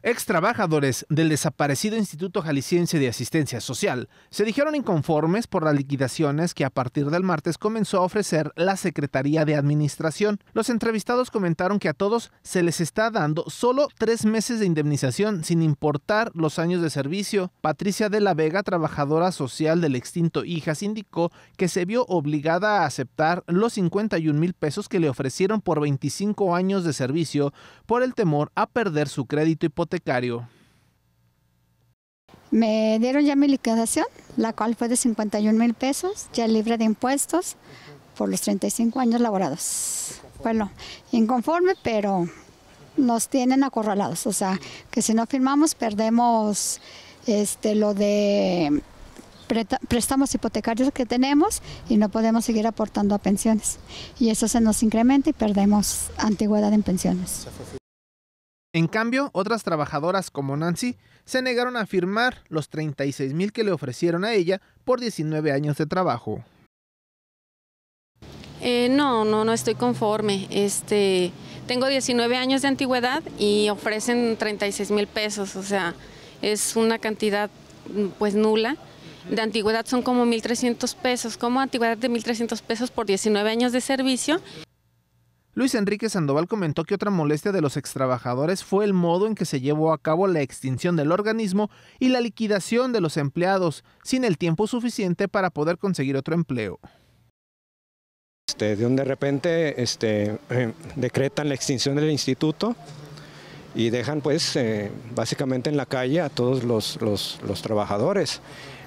Ex trabajadores del desaparecido Instituto Jalisciense de Asistencia Social se dijeron inconformes por las liquidaciones que a partir del martes comenzó a ofrecer la Secretaría de Administración. Los entrevistados comentaron que a todos se les está dando solo tres meses de indemnización sin importar los años de servicio. Patricia de la Vega, trabajadora social del extinto Hijas, indicó que se vio obligada a aceptar los 51 mil pesos que le ofrecieron por 25 años de servicio por el temor a perder su crédito hipotecario hipotecario. Me dieron ya mi liquidación, la cual fue de 51 mil pesos, ya libre de impuestos por los 35 años laborados. Bueno, inconforme, pero nos tienen acorralados, o sea, que si no firmamos perdemos este, lo de préstamos hipotecarios que tenemos y no podemos seguir aportando a pensiones. Y eso se nos incrementa y perdemos antigüedad en pensiones. En cambio, otras trabajadoras como Nancy se negaron a firmar los 36 mil que le ofrecieron a ella por 19 años de trabajo. Eh, no, no, no estoy conforme. Este, tengo 19 años de antigüedad y ofrecen 36 mil pesos, o sea, es una cantidad mm, pues nula. De antigüedad son como 1.300 pesos, como antigüedad de 1.300 pesos por 19 años de servicio. Luis Enrique Sandoval comentó que otra molestia de los extrabajadores fue el modo en que se llevó a cabo la extinción del organismo y la liquidación de los empleados, sin el tiempo suficiente para poder conseguir otro empleo. Este, de, un de repente este, eh, decretan la extinción del instituto y dejan pues eh, básicamente en la calle a todos los, trabajadores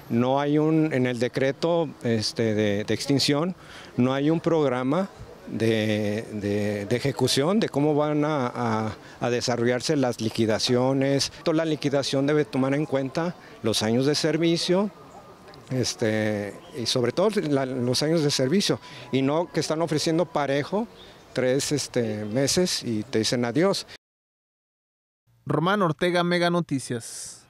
no hay un, en el decreto este, de, de, extinción, no hay un programa de, ejecución, de cómo van a, desarrollarse las liquidaciones. Toda la liquidación debe tomar en cuenta los años de servicio, este, y sobre todo los años de servicio, y no que están ofreciendo parejo tres este, meses y te dicen adiós. Román Ortega, Mega Noticias.